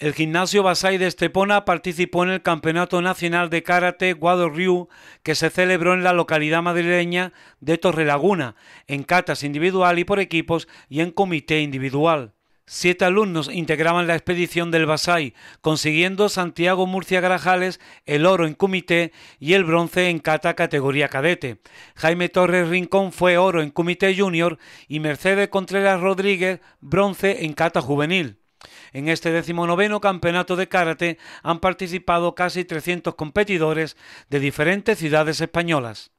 El gimnasio Basai de Estepona participó en el Campeonato Nacional de Karate Guado que se celebró en la localidad madrileña de Torrelaguna, en catas individual y por equipos y en comité individual. Siete alumnos integraban la expedición del Basai, consiguiendo Santiago Murcia Garajales el oro en comité y el bronce en cata categoría cadete. Jaime Torres Rincón fue oro en comité junior y Mercedes Contreras Rodríguez bronce en cata juvenil. En este decimonoveno campeonato de karate han participado casi 300 competidores de diferentes ciudades españolas.